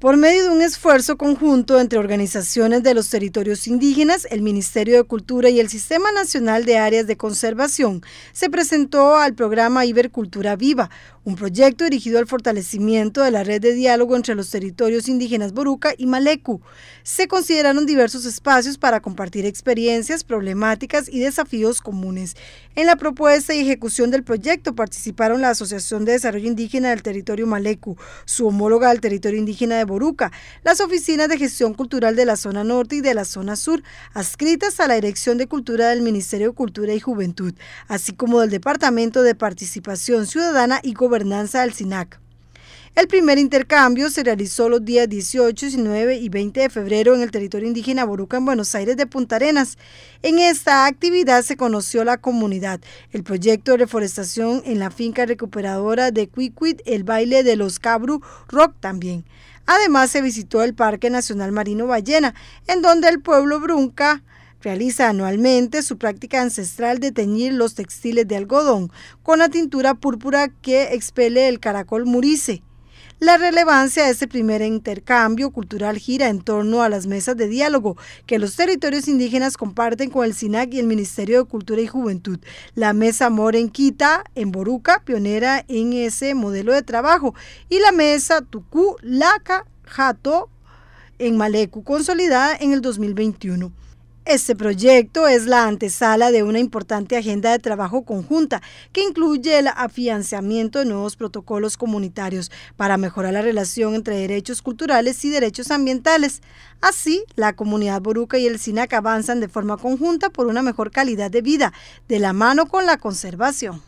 Por medio de un esfuerzo conjunto entre organizaciones de los territorios indígenas, el Ministerio de Cultura y el Sistema Nacional de Áreas de Conservación, se presentó al programa Ibercultura Viva, un proyecto dirigido al fortalecimiento de la red de diálogo entre los territorios indígenas Boruca y Malecu. Se consideraron diversos espacios para compartir experiencias, problemáticas y desafíos comunes. En la propuesta y ejecución del proyecto participaron la Asociación de Desarrollo Indígena del Territorio Malecu, su homóloga del Territorio Indígena de Boruca, las oficinas de gestión cultural de la zona norte y de la zona sur, adscritas a la Dirección de Cultura del Ministerio de Cultura y Juventud, así como del Departamento de Participación Ciudadana y Gobernanza del SINAC. El primer intercambio se realizó los días 18, 19 y 20 de febrero en el territorio indígena Boruca en Buenos Aires de Punta Arenas. En esta actividad se conoció la comunidad, el proyecto de reforestación en la finca recuperadora de Cuicuit, el baile de los Cabru Rock también. Además, se visitó el Parque Nacional Marino Ballena, en donde el pueblo Brunca realiza anualmente su práctica ancestral de teñir los textiles de algodón con la tintura púrpura que expele el caracol murice. La relevancia de este primer intercambio cultural gira en torno a las mesas de diálogo que los territorios indígenas comparten con el SINAC y el Ministerio de Cultura y Juventud. La mesa Morenquita en Boruca, pionera en ese modelo de trabajo, y la mesa Tucú Laca Jato en Malecu, consolidada en el 2021. Este proyecto es la antesala de una importante agenda de trabajo conjunta que incluye el afianzamiento de nuevos protocolos comunitarios para mejorar la relación entre derechos culturales y derechos ambientales. Así, la comunidad boruca y el SINAC avanzan de forma conjunta por una mejor calidad de vida, de la mano con la conservación.